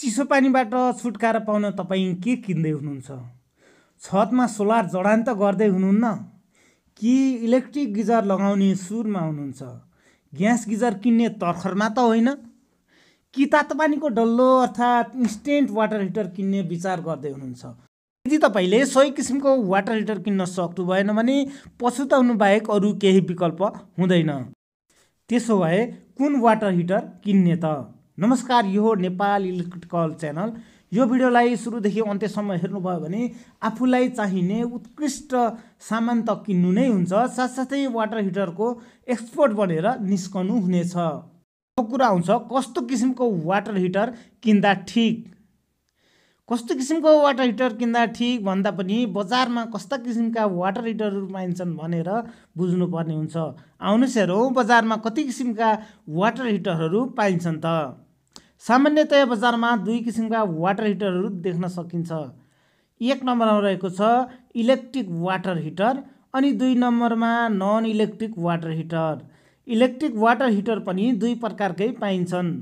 चिसो पानीबाट छुटकारा पाउन तपाईँ के किन्दै हुनुहुन्छ छतमा सोलर जडान त गर्दै हुनुहुन्न कि इलेक्ट्रिक गिजर लगाउने सुरमा हुनुहुन्छ ग्यास गिजर किन्ने तर्खरमा त होइन कि तातो पानीको डल्लो अर्थात् इन्स्टेन्ट वाटर हिटर किन्ने विचार गर्दै हुनुहुन्छ यदि तपाईँले सही किसिमको वाटर हिटर किन्न सक्नु भएन भने पछुताउनु बाहेक अरू केही विकल्प हुँदैन त्यसो भए कुन वाटर हिटर किन्ने त नमस्कार यो हो नेपाल इलेक्ट्रिकल च्यानल यो भिडियोलाई सुरुदेखि अन्त्यसम्म हेर्नुभयो भने आफूलाई चाहिने उत्कृष्ट सामान त किन्नु नै हुन्छ साथसाथै वाटर हिटरको एक्सपोर्ट बनेर निस्कनु हुनेछ यो कुरा आउँछ कस्तो किसिमको वाटर हिटर किन्दा ठिक कस्तो किसिमको वाटर हिटर किन्दा ठिक भन्दा पनि बजारमा कस्ता किसिमका वाटर हिटरहरू पाइन्छन् भनेर बुझ्नुपर्ने हुन्छ आउनुहोस् हेरौँ बजारमा कति किसिमका वाटर हिटरहरू पाइन्छन् त सामान्यतया बजारमा दुई किसिमका वाटर हिटरहरू देख्न सकिन्छ एक नम्बरमा रहेको छ इलेक्ट्रिक वाटर हिटर अनि दुई नम्बरमा non electric water heater electric water heater पनि दुई प्रकारकै पाइन्छन्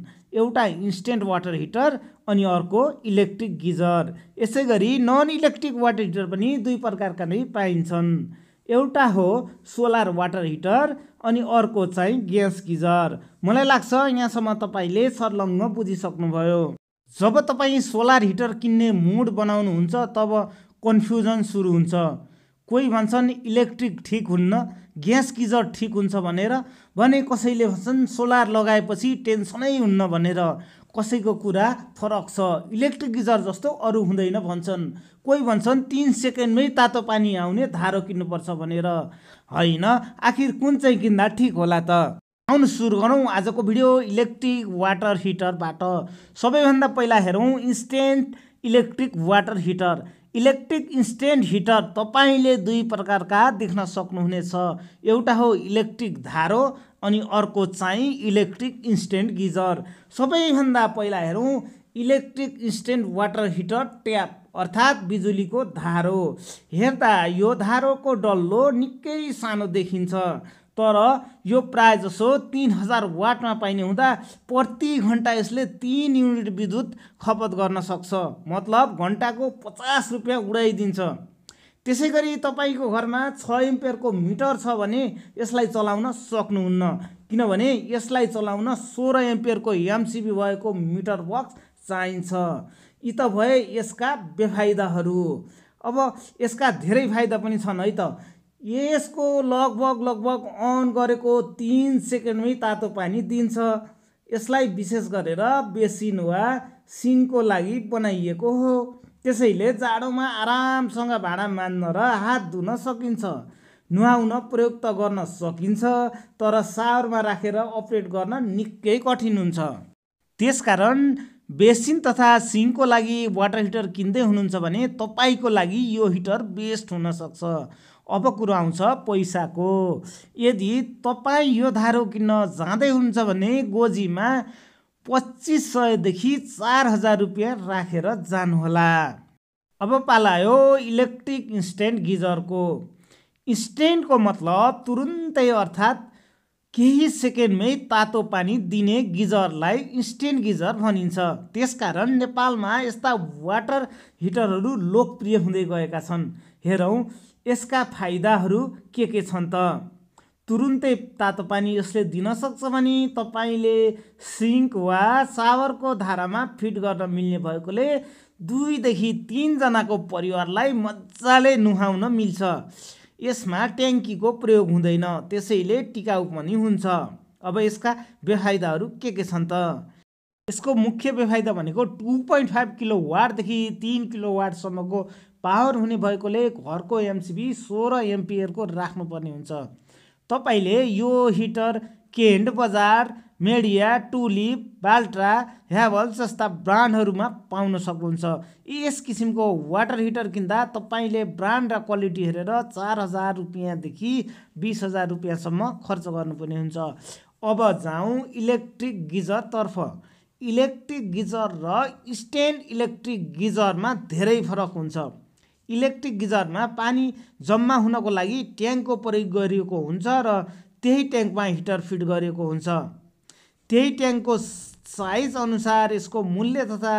एउटा इन्स्टेन्ट वाटर हिटर अनि अर्को इलेक्ट्रिक गिजर यसै गरी नन इलेक्ट्रिक वाटर हिटर पनि दुई प्रकारका नै पाइन्छन् एउटा हो सोलर वाटर हिटर अनि अर्को चाहिँ ग्यास गिजर मलाई लाग्छ यहाँसम्म तपाईँले सर्लङ्ग बुझिसक्नुभयो जब तपाईँ सोलर हिटर किन्ने मुड बनाउनुहुन्छ तब कन्फ्युजन सुरु हुन्छ कोही भन्छन् इलेक्ट्रिक ठिक हुन्न ग्यास गिजर ठिक हुन्छ भनेर भने कसैले भन्छन् सोलर लगाएपछि टेन्सनै हुन्न भनेर कसैको कुरा फरक छ इलेक्ट्रिक गिजर जस्तो अरू हुँदैन भन्छन् कोही भन्छन् तिन सेकेन्डमै तातो पानी आउने धारो किन्नुपर्छ भनेर होइन आखिर कुन चाहिँ किन्दा ठिक होला त आउनु सुरु गरौँ आजको भिडियो इलेक्ट्रिक वाटर हिटरबाट सबैभन्दा पहिला हेरौँ instant electric water heater electric instant heater तपाईँले दुई प्रकारका देख्न सक्नुहुनेछ एउटा हो इलेक्ट्रिक धारो अनि अर्को चाहिँ इलेक्ट्रिक इन्स्टेन्ट गिजर सबैभन्दा पहिला हेरौँ electric instant water heater tap अर्थात् बिजुलीको धारो हेर्दा यो धारोको डल्लो निकै सानो देखिन्छ तर यो प्रायःजसो तिन हजार वाटमा पाइने हुँदा प्रति घन्टा यसले तिन युनिट विद्युत खपत गर्न सक्छ मतलब घन्टाको पचास रुपियाँ उडाइदिन्छ त्यसै गरी तपाईँको घरमा छ इम्पेयरको मिटर छ भने यसलाई चलाउन सक्नुहुन्न किनभने यसलाई चलाउन सोह्र एम्पियरको एमसिबी भएको मिटर बक्स चाहिन्छ यी त भए यसका बेफाइदाहरू अब यसका धेरै फाइदा पनि छन् है त यसको लगभग लगभग अन गरेको तिन सेकेन्डमै तातो पानी दिन्छ यसलाई विशेष गरेर बेसिन वा सिङको लागि बनाइएको हो त्यसैले जाडोमा आरामसँग भाँडा मान्न र हात धुन सकिन्छ नुहाउन प्रयोग त गर्न सकिन्छ तर सावरमा राखेर अपरेट गर्न निकै कठिन हुन्छ त्यसकारण बेसिन तथा सिङको लागि वाटर हिटर किन्दै हुनुहुन्छ भने तपाईँको लागि यो हिटर बेस्ट हुनसक्छ अब कुरो आउँछ पैसाको यदि तपाईँ यो धारो किन्न जाँदै हुनुहुन्छ भने गोजीमा पच्चिस सयदेखि चार हजार रुपियाँ राखेर रा जानुहोला अब पालायो इलेक्ट्रिक इन्स्टेन्ट गिजरको इन्स्टेन्टको मतलब तुरुन्तै अर्थात् केही सेकेन्डमै तातो पानी दिने गिजरलाई इन्स्टेन्ट गिजर भनिन्छ त्यसकारण नेपालमा यस्ता वाटर हिटरहरू लोकप्रिय हुँदै गएका छन् हेरौँ यसका फाइदाहरू के के छन् त तुरुन्तै तातो पानी यसले दिन सक्छ भने तपाईँले सिङ्क वा सावरको धारामा फिट गर्न मिल्ने भएकोले दुईदेखि तिनजनाको परिवारलाई मजाले नुहाउन मिल्छ यसमा ट्याङ्कीको प्रयोग हुँदैन त्यसैले टिकाउ पनि हुन्छ अब यसका बेफाइदाहरू के के छन् त यसको मुख्य बेफाइदा भनेको टु पोइन्ट फाइभ किलो वाटदेखि तिन किलो वाटसम्मको पावर हुने भएकोले घरको एमसिबी सोह्र एमपियरको राख्नुपर्ने हुन्छ तपाईँले यो हिटर केन्ड बजार मेडिया टुलिप बाल्ट्रा ह्याभल जस्ता ब्रान्डहरूमा पाउन सक्नुहुन्छ यस किसिमको वाटर हिटर किन्दा तपाईँले ब्रान्ड र क्वालिटी हेरेर चार हजार रुपियाँदेखि बिस हजार रुपियाँसम्म खर्च गर्नुपर्ने हुन्छ अब जाउँ इलेक्ट्रिक गिजरतर्फ इलेक्ट्रिक गिजर र स्ट्यान्ड इलेक्ट्रिक गिजरमा धेरै फरक हुन्छ इलेक्ट्रिक गिजरमा पानी जम्मा हुनको लागि ट्याङ्कको प्रयोग गरिएको हुन्छ र त्यही ट्याङ्कमा हिटर फिट गरिएको हुन्छ त्यही ट्याङ्कको साइज अनुसार यसको मूल्य तथा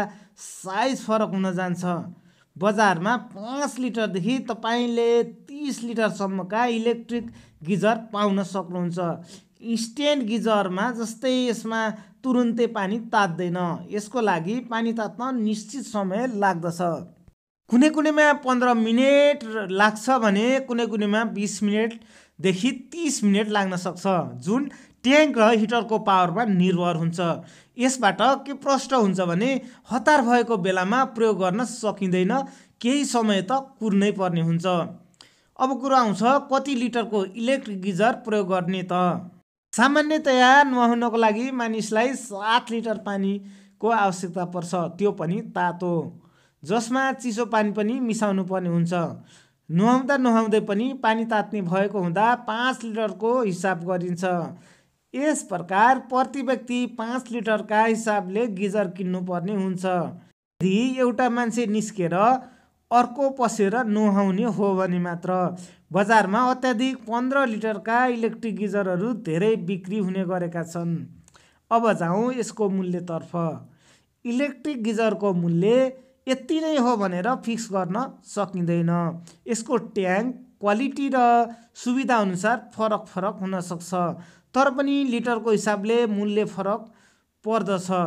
साइज फरक हुन जान्छ बजारमा पाँच लिटरदेखि तपाईँले तिस लिटरसम्मका इलेक्ट्रिक गिजर पाउन सक्नुहुन्छ इन्स्ट्यान्ट गिजरमा जस्तै यसमा तुरुन्तै पानी तात्दैन यसको लागि पानी तात्न निश्चित समय लाग्दछ कुनै कुनैमा पन्ध्र मिनट लाग्छ भने कुनै कुनैमा बिस मिनटदेखि तिस मिनट लाग्न सक्छ जुन ट्याङ्क र हिटरको पावरमा निर्भर हुन्छ यसबाट के प्रष्ट हुन्छ भने हतार भएको बेलामा प्रयोग गर्न सकिँदैन केही समय त कुर्नै पर्ने हुन्छ अब कुरो आउँछ कति लिटरको इलेक्ट्रिक गिजर प्रयोग गर्ने त सामान्यतया नुहाउनको लागि मानिसलाई सात लिटर पानीको आवश्यकता पर्छ त्यो पनि तातो जसमा चिसो पानी पनि मिसाउनु पर्ने हुन्छ नुहाउँदा नुहाउँदै पनि पानी तात्ने भएको हुँदा पाँच लिटरको हिसाब गरिन्छ यस प्रकार प्रति व्यक्ति पाँच लिटरका हिसाबले गिजर किन्नुपर्ने हुन्छ यदि एउटा मान्छे निस्केर अर्को पसेर नुहाउने हो भने मात्र बजारमा अत्याधिक पन्ध्र लिटरका इलेक्ट्रिक गिजरहरू धेरै बिक्री हुने गरेका छन् अब जाउँ यसको मूल्यतर्फ इलेक्ट्रिक गिजरको मूल्य यति नै हो भनेर फिक्स गर्न सकिँदैन यसको ट्याङ्क क्वालिटी र सुविधाअनुसार फरक फरक हुनसक्छ तर पनि लिटरको हिसाबले मूल्य फरक पर्दछ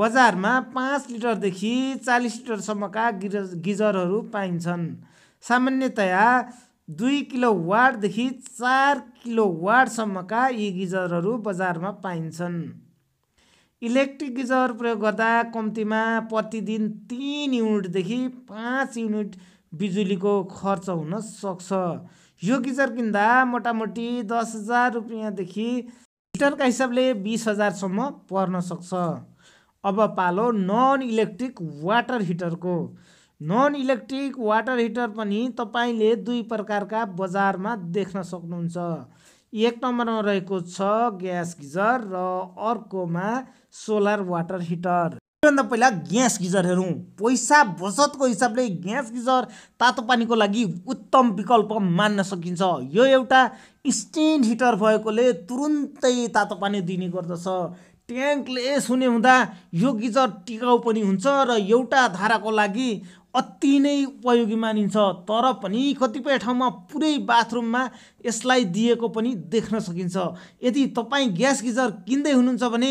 बजारमा पाँच लिटरदेखि चालिस लिटरसम्मका गिज गिजरहरू पाइन्छन् सामान्यतया दुई किलो वाटदेखि चार किलो वाटसम्मका यी गिजरहरू बजारमा पाइन्छन् इलेक्ट्रिक गिजर प्रयोग गर्दा कम्तीमा प्रतिदिन तिन युनिटदेखि पाँच युनिट बिजुलीको खर्च हुन सक्छ यो गिजर किन्दा मोटामोटी दस हजार रुपियाँदेखि लिटरका हिसाबले बिस हजारसम्म पर्न सक्छ अब पालो नन इलेक्ट्रिक वाटर हिटरको नन इलेक्ट्रिक वाटर हिटर पनि तपाईँले दुई प्रकारका बजारमा देख्न सक्नुहुन्छ एक नम्बरमा रहेको छ ग्यास गिजर र अर्कोमा सोलर वाटर हिटर सबैभन्दा पहिला ग्यास गिजर हेरौँ पैसा बचतको हिसाबले ग्यास गिजर तातो पानीको लागि उत्तम विकल्प मान्न सकिन्छ यो एउटा इन्स्टेन्ट हिटर भएकोले तुरुन्तै तातो पानी दिने गर्दछ ट्याङ्कले हुने हुँदा यो गिजर टिकाउ पनि हुन्छ र एउटा धाराको लागि अति नै उपयोगी मानिन्छ तर पनि कतिपय ठाउँमा पुरै बाथरुममा यसलाई दिएको पनि देख्न सकिन्छ यदि तपाईँ ग्यास गिजर किन्दै हुनुहुन्छ भने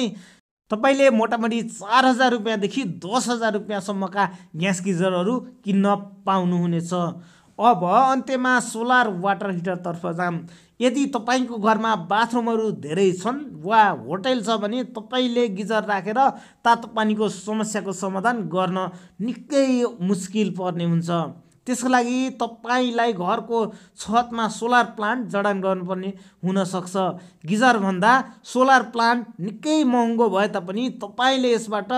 तपाईँले मोटामोटी चार हजार रुपियाँदेखि दस हजार रुपियाँसम्मका ग्यास गिजरहरू किन्न पाउनुहुनेछ अब अन्त्यमा सोलर वाटर हिटरतर्फ जाम यदि तपाईँको घरमा बाथरुमहरू धेरै छन् वा होटल छ भने तपाईँले गिजर राखेर रा, तातो पानीको समस्याको समाधान गर्न निकै मुस्किल पर्ने हुन्छ त्यसको लागि तपाईँलाई घरको छतमा सोलर प्लान्ट जडान गर्नुपर्ने हुनसक्छ गिजरभन्दा सोलर प्लान्ट निकै महँगो भए तापनि तपाईँले यसबाट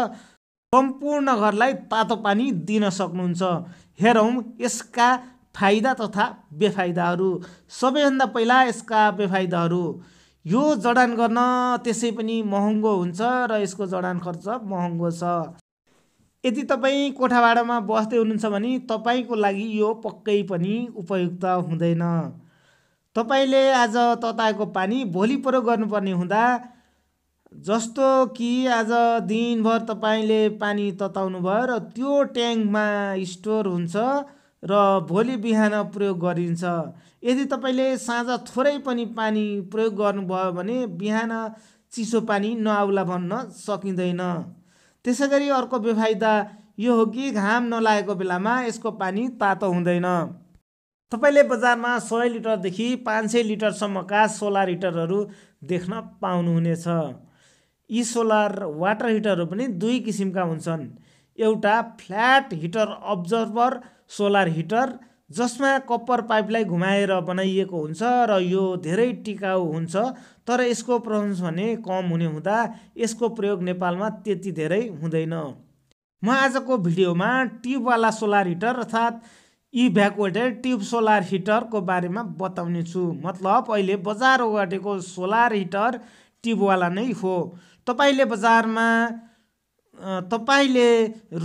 सम्पूर्ण घरलाई तातो पानी दिन सक्नुहुन्छ हेरौँ यसका फाइदा तथा बेफाइदाहरू सबैभन्दा पहिला यसका बेफाइदाहरू यो जडान गर्न त्यसै पनि महँगो हुन्छ र यसको जडान खर्च महँगो छ यदि तपाईँ कोठा भाडामा बस्दै हुनुहुन्छ भने तपाईँको लागि यो पक्कै पनि उपयुक्त हुँदैन तपाईँले आज तताएको पानी भोलि प्रयोग गर्नुपर्ने हुँदा जस्तो कि आज दिनभर तपाईँले पानी तताउनु भयो र त्यो ट्याङ्कमा स्टोर हुन्छ र भोलि बिहान प्रयोग गरिन्छ यदि तपाईँले साँझ थोरै पनि पानी प्रयोग गर्नुभयो भने बिहान चिसो पानी नआउला भन्न सकिँदैन त्यसै गरी अर्को बेफाइदा यो हो कि घाम नलागेको बेलामा यसको पानी तातो हुँदैन तपाईँले बजारमा सय लिटरदेखि पाँच सय लिटरसम्मका सोलर हिटरहरू देख्न पाउनुहुनेछ यी सोलर वाटर हिटरहरू पनि दुई किसिमका हुन्छन् एउटा flat heater absorber solar heater जसमा कप्पर पाइपलाई घुमाएर बनाइएको हुन्छ र यो धेरै टिकाउ हुन्छ तर यसको प्रशंस भने कम हुने हुँदा यसको प्रयोग नेपालमा त्यति धेरै हुँदैन म आजको भिडियोमा ट्युबवाला सोलर हिटर अर्थात् यी भ्याकवाटेड ट्युब सोलर हिटरको बारेमा बताउने छु मतलब अहिले बजार ओगटेको सोलर हिटर ट्युबवाला नै हो तपाईँले बजारमा तपाईँले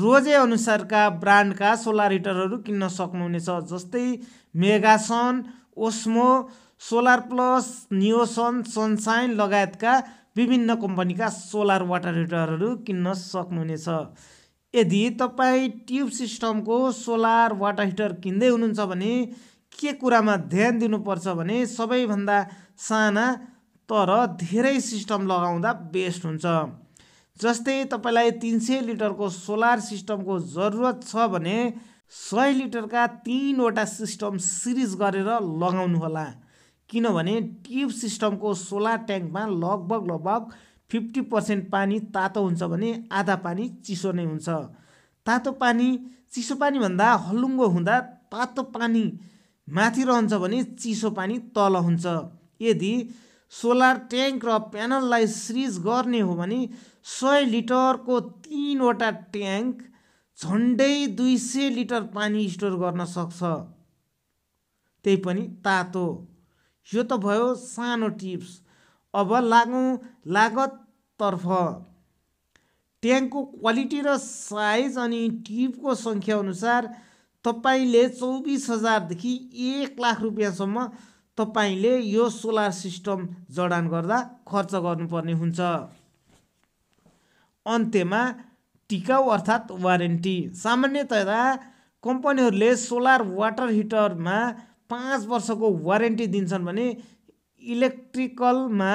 रोजे अनुसारका ब्रान्डका सोलर हिटरहरू किन्न सक्नुहुनेछ जस्तै Megasun Osmo solar plus Neosun sunshine लगायतका विभिन्न कम्पनीका सोलर वाटर हिटरहरू किन्न सक्नुहुनेछ यदि तपाईँ ट्युब सिस्टमको सोलर वाटर हिटर किन्दै हुनुहुन्छ भने के कुरामा ध्यान दिनुपर्छ भने सबैभन्दा साना तर धेरै सिस्टम लगाउँदा बेस्ट हुन्छ जस्तै तपाईँलाई तिन सय लिटरको सोलर सिस्टमको जरुरत छ भने सय लिटरका तिनवटा सिस्टम सिरिज गरेर लगाउनुहोला किनभने ट्युब सिस्टमको सोलर ट्याङ्कमा लगभग लगभग फिफ्टी पर्सेन्ट पानी तातो हुन्छ भने आधा पानी चिसो नै हुन्छ तातो पानी चिसो पानीभन्दा हलुङ्गो हुँदा तातो पानी माथि रहन्छ भने चिसो पानी तल हुन्छ यदि सोलर ट्याङ्क र प्यानललाई सिरिज गर्ने हो भने सय लिटरको तिनवटा ट्याङ्क झन्डै दुई सय लिटर पानी स्टोर गर्न सक्छ त्यही पनि तातो यो त भयो सानो टिप्स अब लागौँ लागततर्फ ट्याङ्कको क्वालिटी र साइज अनि ट्युबको सङ्ख्याअनुसार तपाईँले चौबिस हजारदेखि एक लाख रुपियाँसम्म तपाईँले यो सोलर सिस्टम जडान गर्दा खर्च गर्नुपर्ने हुन्छ अन्त्यमा टिकाउ अर्थात् वारेन्टी सामान्यतया कम्पनीहरूले सोलर वाटर हिटरमा पाँच वर्षको वारेन्टी दिन्छन् भने इलेक्ट्रिकलमा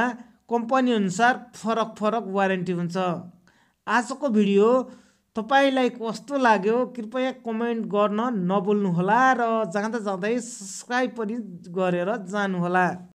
कम्पनीअनुसार फरक फरक वारेन्टी हुन्छ आजको भिडियो तपाईँलाई कस्तो लाग्यो कृपया कमेन्ट गर्न नबोल्नुहोला र जाँदा जाँदै सब्सक्राइब पनि गरेर जानुहोला